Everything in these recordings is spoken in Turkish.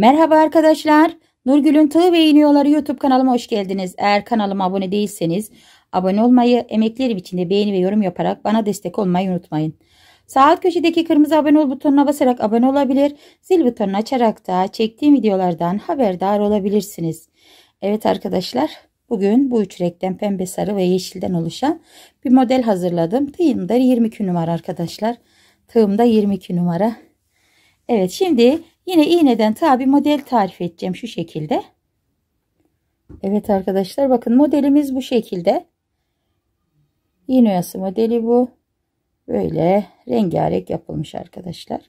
Merhaba arkadaşlar. Nurgül'ün Tığ ve İğniyorları YouTube kanalıma hoş geldiniz. Eğer kanalıma abone değilseniz abone olmayı, emeklerim için de beğeni ve yorum yaparak bana destek olmayı unutmayın. Sağ alt köşedeki kırmızı abone ol butonuna basarak abone olabilir. Zil butonunu açarak da çektiğim videolardan haberdar olabilirsiniz. Evet arkadaşlar bugün bu üç renkten pembe sarı ve yeşilden oluşan bir model hazırladım. Tığımda 22 numara arkadaşlar. Tığımda 22 numara. Evet şimdi Yine iğneden tabi model tarif edeceğim şu şekilde. Evet arkadaşlar bakın modelimiz bu şekilde. İğne oyası modeli bu. Böyle rengarenk yapılmış arkadaşlar.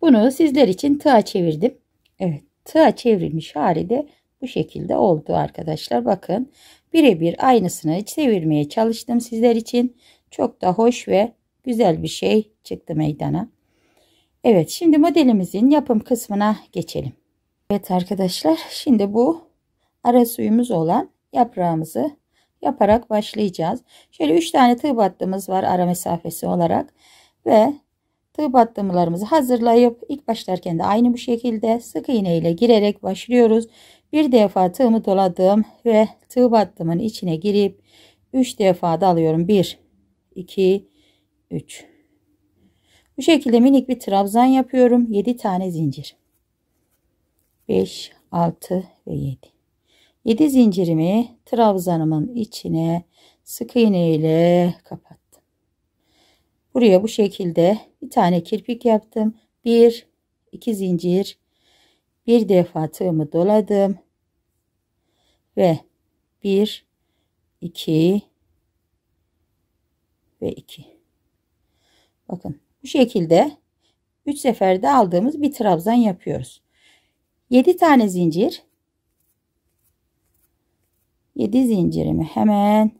Bunu sizler için tığa çevirdim. Evet tığa çevrilmiş hali de bu şekilde oldu arkadaşlar. Bakın birebir aynısını çevirmeye çalıştım sizler için. Çok da hoş ve güzel bir şey çıktı meydana. Evet şimdi modelimizin yapım kısmına geçelim. Evet arkadaşlar şimdi bu ara suyumuz olan yaprağımızı yaparak başlayacağız. Şöyle 3 tane tığ battığımız var ara mesafesi olarak ve tığ battımlarımızı hazırlayıp ilk başlarken de aynı bu şekilde sık iğne ile girerek başlıyoruz. Bir defa tığımı doladım ve tığ battımın içine girip 3 defa da alıyorum. 1 2 3 bu şekilde minik bir trabzan yapıyorum. 7 tane zincir. 5, 6 ve 7. 7 zincirimi trabzanımın içine sık iğne ile kapattım. Buraya bu şekilde bir tane kirpik yaptım. 1, 2 zincir. Bir defa tığımı doladım. Ve 1, 2 ve 2. Bakın bu şekilde 3 seferde aldığımız bir trabzan yapıyoruz. 7 tane zincir 7 zincirimi hemen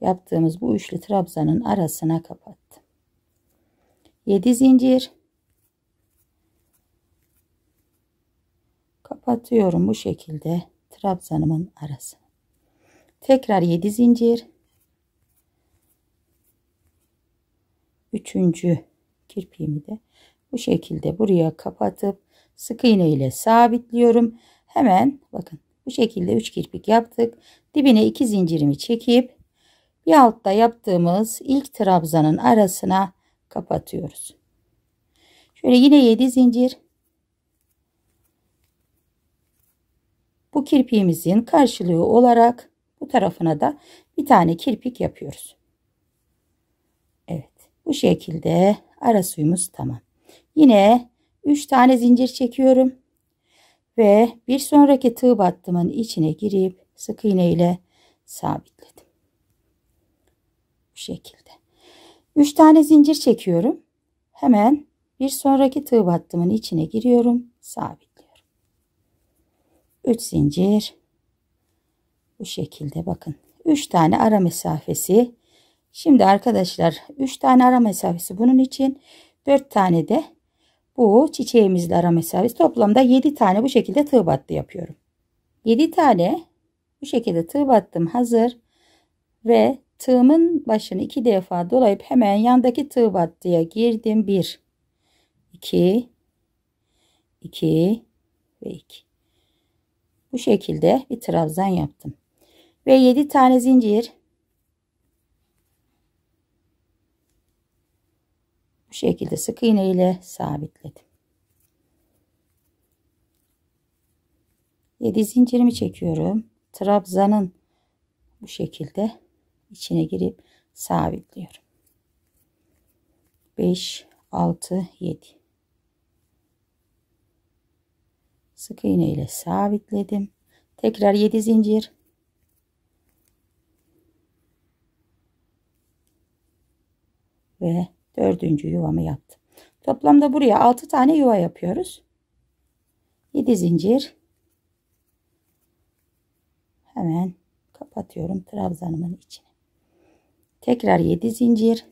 yaptığımız bu üçlü trabzanın arasına kapattım. 7 zincir kapatıyorum bu şekilde trabzanımın arasına. Tekrar 7 zincir üçüncü kirpiğimi de bu şekilde buraya kapatıp sık iğne ile sabitliyorum. Hemen bakın bu şekilde üç kirpik yaptık. Dibine iki zincirimi çekip bir altta yaptığımız ilk trabzanın arasına kapatıyoruz. Şöyle yine 7 zincir. Bu kirpiğimizin karşılığı olarak bu tarafına da bir tane kirpik yapıyoruz. Bu şekilde ara suyumuz tamam. Yine 3 tane zincir çekiyorum. Ve bir sonraki tığ battımın içine girip sık iğne ile sabitledim. Bu şekilde. 3 tane zincir çekiyorum. Hemen bir sonraki tığ battımın içine giriyorum. Sabitliyorum. 3 zincir. Bu şekilde bakın. 3 tane ara mesafesi Şimdi arkadaşlar 3 tane ara mesafesi bunun için 4 tane de bu çiçeğimizle ara mesafesi toplamda 7 tane bu şekilde tığ battı yapıyorum. 7 tane bu şekilde tığ battım hazır ve tığımın başını 2 defa dolayıp hemen yandaki tığ battıya girdim 1 2 2 ve 2 bu şekilde bir trabzan yaptım ve 7 tane zincir şekilde sık iğne ile sabitledim. 7 zincirimi çekiyorum. Trabzanın bu şekilde içine girip sabitliyorum. 5 6 7 Sık iğne ile sabitledim. Tekrar 7 zincir ve Dördüncü yuvamı yaptım. Toplamda buraya altı tane yuva yapıyoruz. Yedi zincir. Hemen kapatıyorum trabzanımın içine. Tekrar yedi zincir.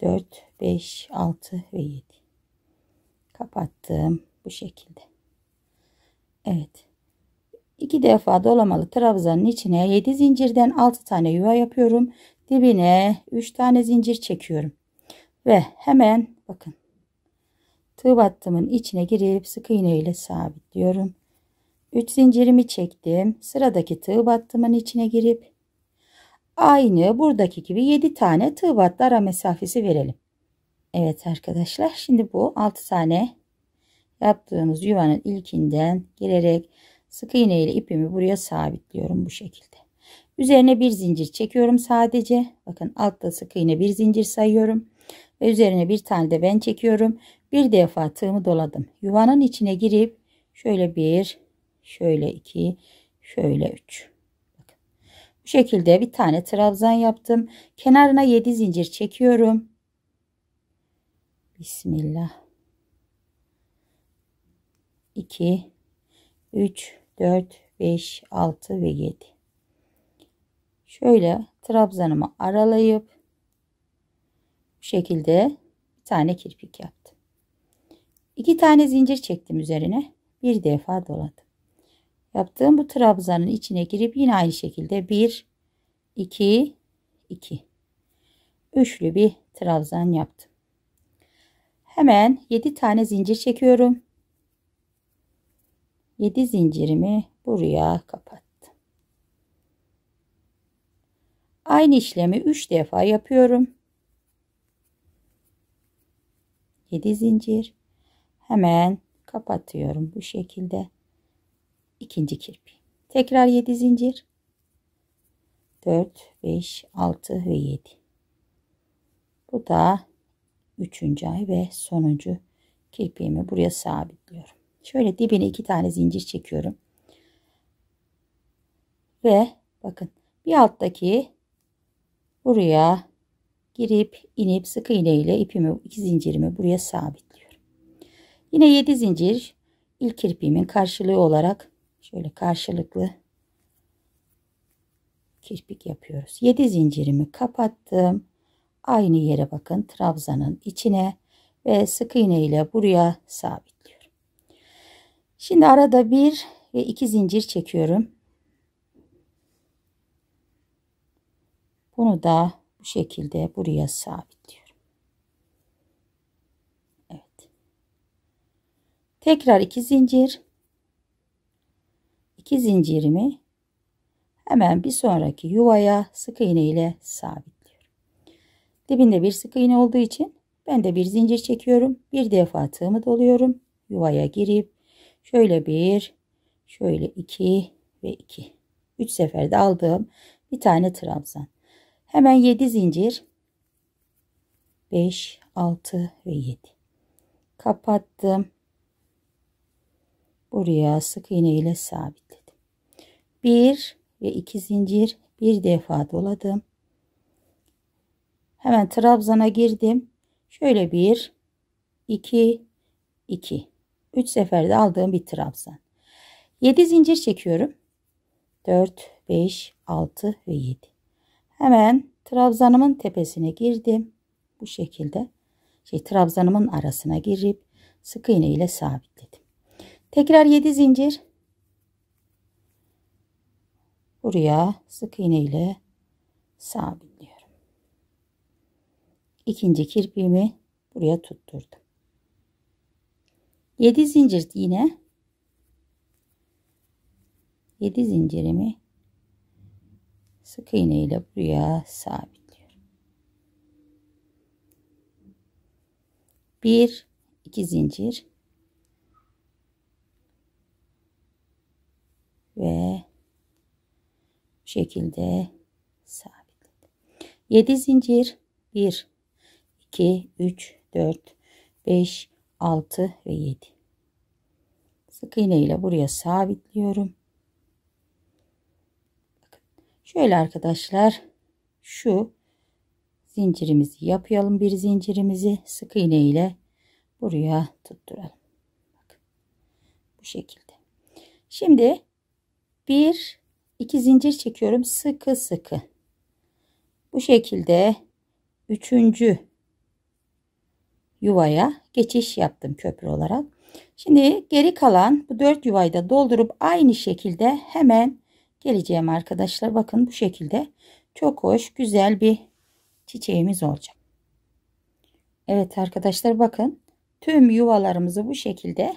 4, 5, 6 ve 7. Kapattım bu şekilde. Evet. iki defa dolamalı trabzanın içine 7 zincirden 6 tane yuva yapıyorum dibine 3 tane zincir çekiyorum. Ve hemen bakın tığ battımın içine girip sık iğne ile sabitliyorum. 3 zincirimi çektim. Sıradaki tığ battımın içine girip aynı buradaki gibi 7 tane tığ battı ara mesafesi verelim. Evet arkadaşlar şimdi bu 6 tane yaptığımız yuvanın ilkinden girerek sık iğne ile ipimi buraya sabitliyorum bu şekilde. Üzerine bir zincir çekiyorum sadece. Bakın altta sık iğne bir zincir sayıyorum. Ve üzerine bir tane de ben çekiyorum. Bir defa tığımı doladım. Yuvanın içine girip şöyle bir, şöyle iki, şöyle üç. Bakın. Bu şekilde bir tane trabzan yaptım. Kenarına yedi zincir çekiyorum. Bismillah. İki, üç, dört, beş, altı ve yedi şöyle trabzanımı aralayıp bu şekilde bir tane kirpik yaptım. İki tane zincir çektim üzerine. Bir defa doladım. Yaptığım bu trabzanın içine girip yine aynı şekilde 1 2 2 üçlü bir trabzan yaptım. Hemen 7 tane zincir çekiyorum. 7 zincirimi buraya kapat. Aynı işlemi 3 defa yapıyorum. 7 zincir. Hemen kapatıyorum bu şekilde. ikinci kirpi. Tekrar 7 zincir. 4, 5, 6 ve 7. Bu da üçüncü ay ve sonuncu kirpiğimi buraya sabitliyorum. Şöyle dibine iki tane zincir çekiyorum. Ve bakın bir alttaki buraya girip inip sık iğne ile ipimi iki zincirimi buraya sabitliyorum. Yine 7 zincir ilk kirpiğimin karşılığı olarak şöyle karşılıklı kirpik yapıyoruz. 7 zincirimi kapattım. Aynı yere bakın trabzanın içine ve sık iğne ile buraya sabitliyorum. Şimdi arada bir ve iki zincir çekiyorum. Bunu da bu şekilde buraya sabitliyorum. Evet. Tekrar iki zincir. İki zincirimi hemen bir sonraki yuvaya sık iğne ile sabitliyorum. Dibinde bir sık iğne olduğu için ben de bir zincir çekiyorum. Bir defa tığımı doluyorum. Yuvaya girip şöyle bir, şöyle iki ve iki. Üç seferde aldığım bir tane trabzan. Hemen 7 zincir. 5, 6 ve 7. Kapattım. Buraya sık iğne ile sabitledim. 1 ve 2 zincir bir defa doladım. Hemen trabzana girdim. Şöyle 1 2 2 3 seferde aldığım bir trabzan. 7 zincir çekiyorum. 4 5 6 ve 7. Hemen trabzanımın tepesine girdim. Bu şekilde şey trabzanımın arasına girip sık iğne ile sabitledim. Tekrar 7 zincir. Buraya sık iğne ile sabitliyorum. İkinci kirpimi buraya tutturdum. 7 zincir yine 7 zincirimi sık iğne ile buraya sabitliyorum. Bir, iki zincir ve bu şekilde sabitledim. 7 zincir 1 2 3 4 5 6 ve 7 sık iğne ile buraya sabitliyorum Şöyle arkadaşlar şu zincirimizi yapalım. Bir zincirimizi sık iğne ile buraya tutturalım. Bak, bu şekilde. Şimdi bir iki zincir çekiyorum. Sıkı sıkı. Bu şekilde üçüncü yuvaya geçiş yaptım köprü olarak. Şimdi geri kalan bu dört yuvayı da doldurup aynı şekilde hemen geleceğim arkadaşlar. Bakın bu şekilde çok hoş güzel bir çiçeğimiz olacak. Evet arkadaşlar bakın tüm yuvalarımızı bu şekilde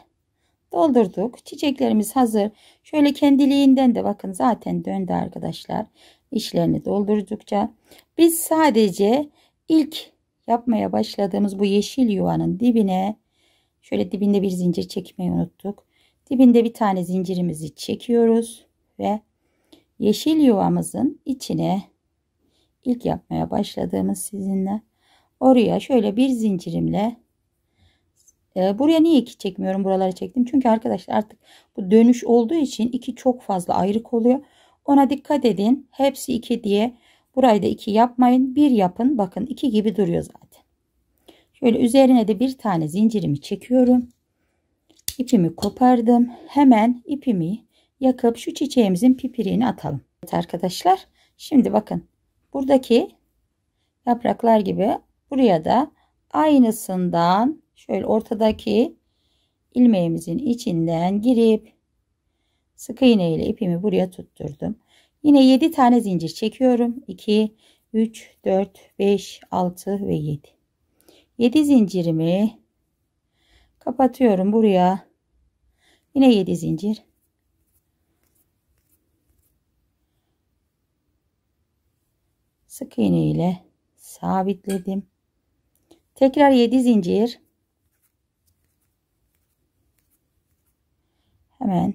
doldurduk. Çiçeklerimiz hazır. Şöyle kendiliğinden de bakın zaten döndü arkadaşlar. İşlerini doldurdukça biz sadece ilk yapmaya başladığımız bu yeşil yuvanın dibine şöyle dibinde bir zincir çekmeyi unuttuk. Dibinde bir tane zincirimizi çekiyoruz ve yeşil yuvamızın içine ilk yapmaya başladığımız sizinle oraya şöyle bir zincirimle e, buraya niye iki çekmiyorum buraları çektim çünkü arkadaşlar artık bu dönüş olduğu için iki çok fazla ayrık oluyor ona dikkat edin hepsi iki diye burayı da iki yapmayın bir yapın bakın iki gibi duruyor zaten şöyle üzerine de bir tane zincirimi çekiyorum ipimi kopardım hemen ipimi yakıp şu çiçeğimizin pipiriğini atalım. Evet arkadaşlar şimdi bakın buradaki yapraklar gibi buraya da aynısından şöyle ortadaki ilmeğimizin içinden girip sık iğne ile ipimi buraya tutturdum. Yine 7 tane zincir çekiyorum. 2, 3, 4, 5, 6 ve 7. 7 zincirimi kapatıyorum buraya. Yine 7 zincir. sık iğne ile sabitledim. Tekrar 7 zincir. Hemen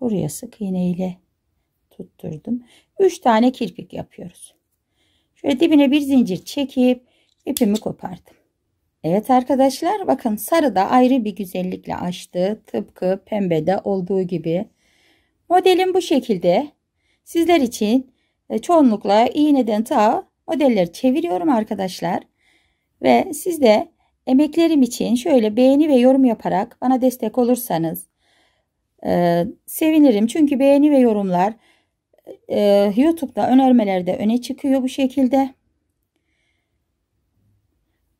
buraya sık iğne ile tutturdum. 3 tane kirpik yapıyoruz. Şöyle dibine bir zincir çekip ipimi kopardım. Evet arkadaşlar bakın sarı da ayrı bir güzellikle açtı. Tıpkı pembede olduğu gibi. Modelim bu şekilde. Sizler için e, çoğunlukla iğneden ta modelleri çeviriyorum arkadaşlar. Ve siz de emeklerim için şöyle beğeni ve yorum yaparak bana destek olursanız e, sevinirim. Çünkü beğeni ve yorumlar e, YouTube'da önermelerde öne çıkıyor bu şekilde.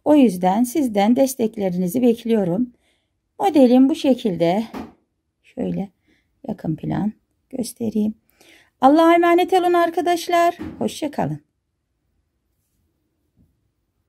O yüzden sizden desteklerinizi bekliyorum. Modelim bu şekilde. Şöyle yakın plan göstereyim. Allah'a emanet olun arkadaşlar. Hoşçakalın.